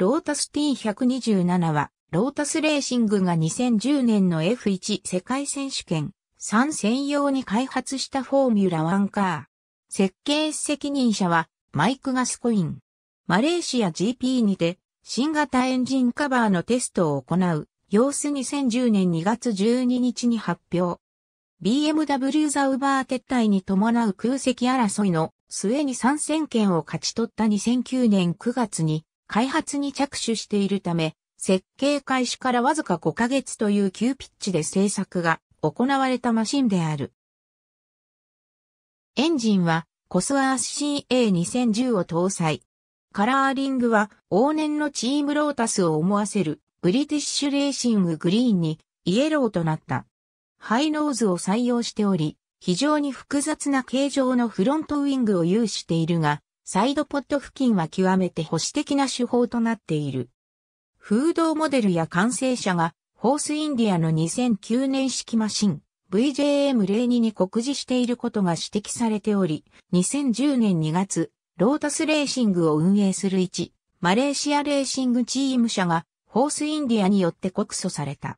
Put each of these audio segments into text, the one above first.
ロータス T127 は、ロータスレーシングが2010年の F1 世界選手権3専用に開発したフォーミュラ1カー。設計責任者はマイク・ガスコイン。マレーシア GP にて新型エンジンカバーのテストを行う様子2010年2月12日に発表。BMW ザウバー撤退に伴う空席争いの末に参戦権を勝ち取った2009年9月に開発に着手しているため、設計開始からわずか5ヶ月という急ピッチで製作が行われたマシンである。エンジンはコスワース CA2010 を搭載。カラーリングは往年のチームロータスを思わせるブリティッシュレーシンググリーンにイエローとなった。ハイノーズを採用しており、非常に複雑な形状のフロントウィングを有しているが、サイドポット付近は極めて保守的な手法となっている。風洞モデルや完成車が、ホースインディアの2009年式マシン、VJM02 に告示していることが指摘されており、2010年2月、ロータスレーシングを運営する1、マレーシアレーシングチーム社が、ホースインディアによって告訴された。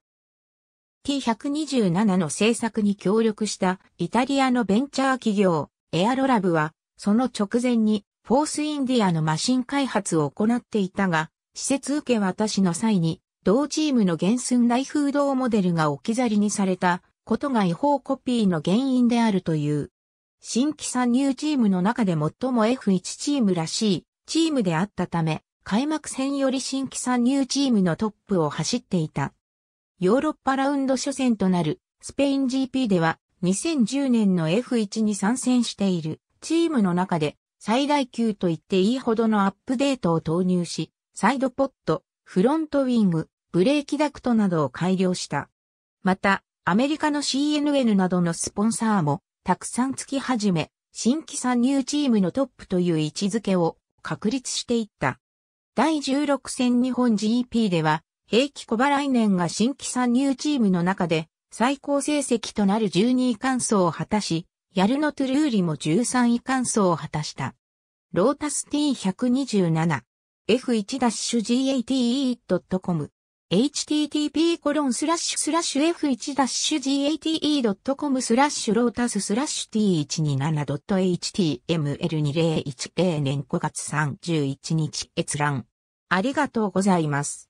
T127 の製作に協力したイタリアのベンチャー企業、エアロラブは、その直前にフォースインディアのマシン開発を行っていたが、施設受け渡しの際に、同チームの原寸大風洞モデルが置き去りにされたことが違法コピーの原因であるという。新規参入チームの中で最も F1 チームらしいチームであったため、開幕戦より新規参入チームのトップを走っていた。ヨーロッパラウンド初戦となるスペイン GP では2010年の F1 に参戦しているチームの中で最大級と言っていいほどのアップデートを投入し、サイドポット、フロントウィング、ブレーキダクトなどを改良した。また、アメリカの CNN などのスポンサーもたくさんつき始め、新規参入チームのトップという位置づけを確立していった。第16戦日本 GP では、平気小払来年が新規参入チームの中で最高成績となる12位完走を果たし、ヤルノトゥルーリも13位完走を果たした。ロータス T127、f1-gate.com、http コロンスラッシュスラッシュ f1-gate.com スラッシュロータススラッシュ t127.html2010 年5月31日閲覧。ありがとうございます。